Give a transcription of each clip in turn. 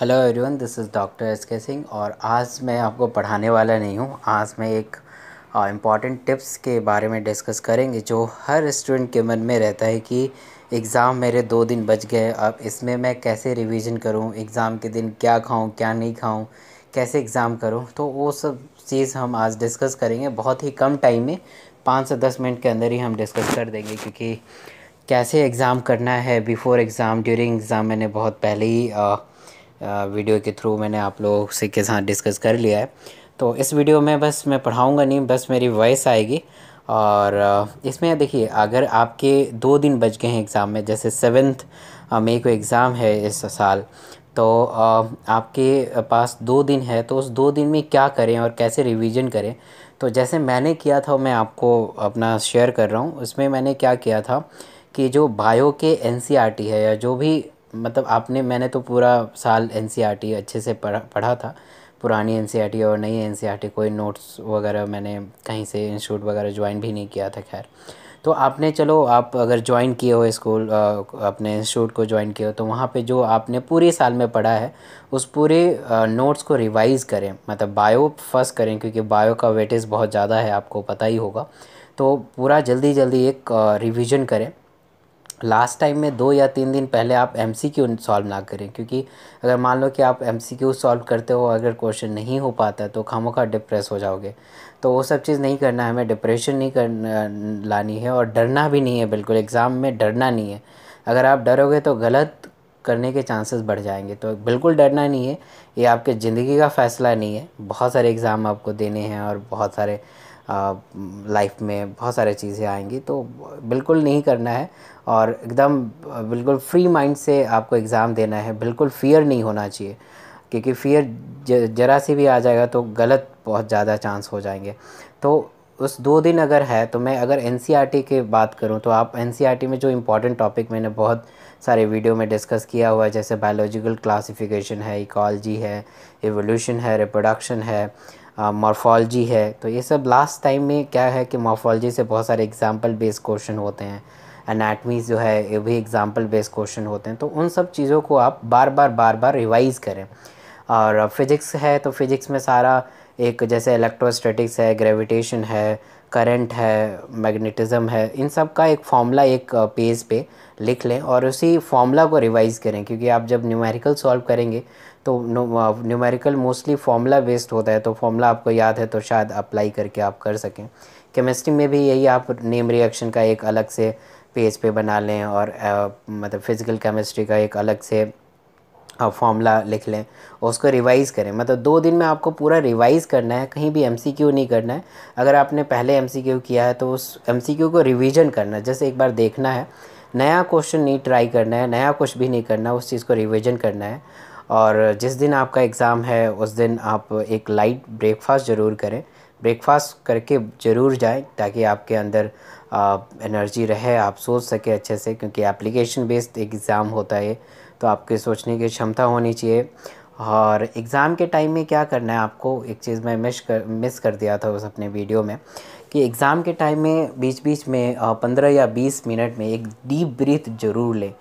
hello everyone this is doctor S K Singh और आज मैं आपको पढ़ाने वाला नहीं हूँ आज मैं एक इम्पॉर्टेंट टिप्स के बारे में डिस्कस करेंगे जो हर स्टूडेंट के मन में रहता है कि एग्ज़ाम मेरे दो दिन बच गए अब इसमें मैं कैसे रिवीजन करूँ एग्ज़ाम के दिन क्या खाऊँ क्या नहीं खाऊँ कैसे एग्ज़ाम करूँ तो वो सब चीज़ हम आज डिस्कस करेंगे बहुत ही कम टाइम में पाँच से दस मिनट के अंदर ही हम डिस्कस कर देंगे क्योंकि कैसे एग्ज़ाम करना है बिफ़ोर एग्ज़ाम ड्यूरिंग एग्ज़ाम मैंने बहुत पहले ही वीडियो के थ्रू मैंने आप लोग से के साथ डिस्कस कर लिया है तो इस वीडियो में बस मैं पढ़ाऊँगा नहीं बस मेरी वॉइस आएगी और इसमें देखिए अगर आपके दो दिन बच गए हैं एग्ज़ाम में जैसे सेवन्थ मई को एग्ज़ाम है इस साल तो आपके पास दो दिन है तो उस दो दिन में क्या करें और कैसे रिवीजन करें तो जैसे मैंने किया था मैं आपको अपना शेयर कर रहा हूँ उसमें मैंने क्या किया था कि जो बायो के एन e है या जो भी मतलब आपने मैंने तो पूरा साल एन e अच्छे से पढ़ा पढ़ा था पुरानी एन e और नई एन e कोई नोट्स वगैरह मैंने कहीं से इंस्टीट्यूट वगैरह ज्वाइन भी नहीं किया था खैर तो आपने चलो आप अगर ज्वाइन किए हो स्कूल अपने इंस्टीट्यूट को ज्वाइन किए हो तो वहाँ पे जो आपने पूरे साल में पढ़ा है उस पूरे नोट्स को रिवाइज़ करें मतलब बायो फर्स्ट करें क्योंकि बायो का वेटेज बहुत ज़्यादा है आपको पता ही होगा तो पूरा जल्दी जल्दी एक रिविज़न करें लास्ट टाइम में दो या तीन दिन पहले आप एम सी क्यू सॉल्व ना करें क्योंकि अगर मान लो कि आप एम सी क्यू सॉल्व करते हो अगर क्वेश्चन नहीं हो पाता है तो खामोखा डिप्रेस हो जाओगे तो वो सब चीज़ नहीं करना है हमें डिप्रेशन नहीं कर लानी है और डरना भी नहीं है बिल्कुल एग्ज़ाम में डरना नहीं है अगर आप डरोगे तो गलत करने के चांसेस बढ़ जाएंगे तो बिल्कुल डरना नहीं है ये आपके ज़िंदगी का फ़ैसला नहीं है बहुत सारे एग्ज़ाम आपको देने हैं और बहुत सारे लाइफ में बहुत सारे चीज़ें आएंगी तो बिल्कुल नहीं करना है और एकदम बिल्कुल फ्री माइंड से आपको एग्ज़ाम देना है बिल्कुल फ़ियर नहीं होना चाहिए क्योंकि फ़ियर ज़रा सी भी आ जाएगा तो गलत बहुत ज़्यादा चांस हो जाएंगे तो उस दो दिन अगर है तो मैं अगर एन e की बात करूँ तो आप एन e में जो इम्पोर्टेंट टॉपिक मैंने बहुत सारे वीडियो में डिस्कस किया हुआ है जैसे बायोलॉजिकल क्लासिफिकेशन है इकोलॉजी है एवोल्यूशन है रिप्रोडक्शन है मॉर्फोलॉजी है तो ये सब लास्ट टाइम में क्या है कि मॉर्फोलॉजी से बहुत सारे एग्ज़ाम्पल बेस्ड क्वेश्चन होते हैं एनाटमी जो है ये भी एग्ज़ाम्पल बेस्ड क्वेश्चन होते हैं तो उन सब चीज़ों को आप बार बार बार बार रिवाइज़ करें और फिज़िक्स है तो फिज़िक्स में सारा एक जैसे इलेक्ट्रोस्टैटिक्स है ग्रेविटेशन है करंट है मैग्नेटिज़्म है इन सब का एक फॉर्मूला एक पेज पे लिख लें और उसी फॉर्मूला को रिवाइज़ करें क्योंकि आप जब न्यूमेरिकल सॉल्व करेंगे तो न्यूमेरिकल मोस्टली फॉर्मूला बेस्ड होता है तो फॉर्मूला आपको याद है तो शायद अप्लाई करके आप कर सकें केमिस्ट्री में भी यही आप नेम रिएक्शन का एक अलग से पेज पे बना लें और आ, मतलब फिज़िकल केमिस्ट्री का एक अलग से आप फॉर्मूला लिख लें और उसको रिवाइज़ करें मतलब दो दिन में आपको पूरा रिवाइज़ करना है कहीं भी एमसीक्यू नहीं करना है अगर आपने पहले एमसीक्यू किया है तो उस एमसीक्यू को रिवीजन करना है जैसे एक बार देखना है नया क्वेश्चन नहीं ट्राई करना है नया कुछ भी नहीं करना उस चीज़ को रिविज़न करना है और जिस दिन आपका एग्ज़ाम है उस दिन आप एक लाइट ब्रेकफास्ट ज़रूर करें ब्रेकफास्ट करके ज़रूर जाएं ताकि आपके अंदर एनर्जी रहे आप सोच सके अच्छे से क्योंकि एप्लीकेशन बेस्ड एग्ज़ाम होता है तो आपके सोचने की क्षमता होनी चाहिए और एग्ज़ाम के टाइम में क्या करना है आपको एक चीज़ मैं मिस कर मिस कर दिया था उस अपने वीडियो में कि एग्ज़ाम के टाइम में बीच बीच में पंद्रह या बीस मिनट में एक डीप ब्रीथ ज़रूर लें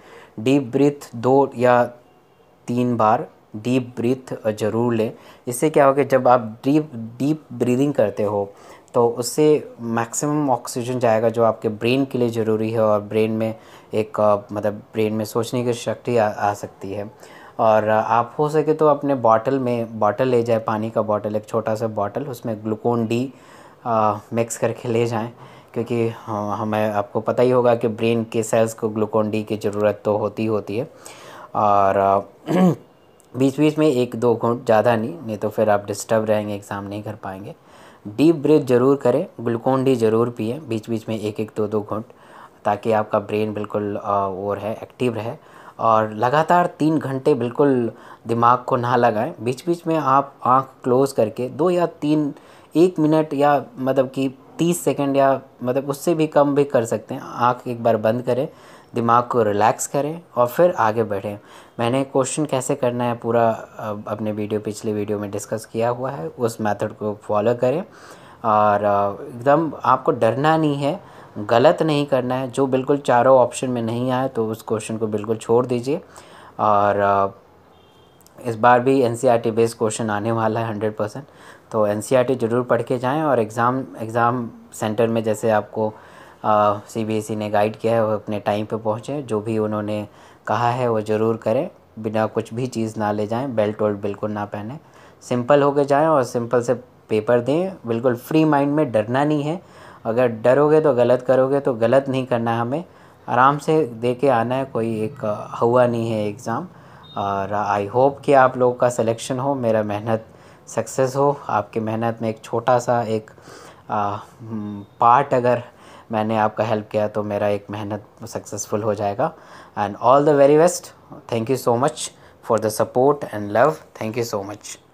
डीप ब्रीथ दो या तीन बार डीप ब्रीथ ज़रूर लें इससे क्या होगा जब आप डीप डीप ब्रीदिंग करते हो तो उससे मैक्सिमम ऑक्सीजन जाएगा जो आपके ब्रेन के लिए ज़रूरी है और ब्रेन में एक मतलब ब्रेन में सोचने की शक्ति आ, आ सकती है और आप हो सके तो अपने बॉटल में बॉटल ले जाए पानी का बॉटल एक छोटा सा बॉटल उसमें ग्लूकोन डी मिक्स करके ले जाएं क्योंकि हमें आपको पता ही होगा कि ब्रेन के सेल्स को ग्लूकोन डी की ज़रूरत तो होती होती है और बीच बीच में एक दो घूट ज़्यादा नहीं नहीं तो फिर आप डिस्टर्ब रहेंगे एग्ज़ाम नहीं कर पाएंगे डीप ब्रेथ ज़रूर करें ग्लूकोन डी ज़रूर पिए बीच बीच में एक एक दो दो घंट ताकि आपका ब्रेन बिल्कुल वो रहे एक्टिव रहे और लगातार तीन घंटे बिल्कुल दिमाग को ना लगाएं बीच बीच में आप आंख क्लोज़ करके दो या तीन एक मिनट या मतलब कि तीस सेकेंड या मतलब उससे भी कम भी कर सकते हैं आँख एक बार बंद करें दिमाग को रिलैक्स करें और फिर आगे बढ़ें मैंने क्वेश्चन कैसे करना है पूरा अपने वीडियो पिछले वीडियो में डिस्कस किया हुआ है उस मेथड को फॉलो करें और एकदम आपको डरना नहीं है गलत नहीं करना है जो बिल्कुल चारों ऑप्शन में नहीं आए तो उस क्वेश्चन को बिल्कुल छोड़ दीजिए और इस बार भी एन सी बेस्ड क्वेश्चन आने वाला है हंड्रेड परसेंट तो एन सी e ज़रूर पढ़ के जाएँ और एग्ज़ाम एग्ज़ाम सेंटर में जैसे आपको सी बी एस ई ने गाइड किया है वो अपने टाइम पे पहुँचें जो भी उन्होंने कहा है वो ज़रूर करें बिना कुछ भी चीज़ ना ले जाएँ बेल्ट वेल्ट बिल्कुल ना पहने सिंपल होकर जाएँ और सिंपल से पेपर दें बिल्कुल फ्री माइंड में डरना नहीं है अगर डरोगे तो गलत करोगे तो गलत नहीं करना है हमें आराम से दे के आना है कोई एक हुआ नहीं है एग्ज़ाम और आई होप कि आप लोगों का सिलेक्शन हो मेरा मेहनत सक्सेस हो आपकी मेहनत में एक छोटा सा एक पार्ट हम्म, अगर मैंने आपका हेल्प किया तो मेरा एक मेहनत सक्सेसफुल हो जाएगा and all the very best thank you so much for the support and love thank you so much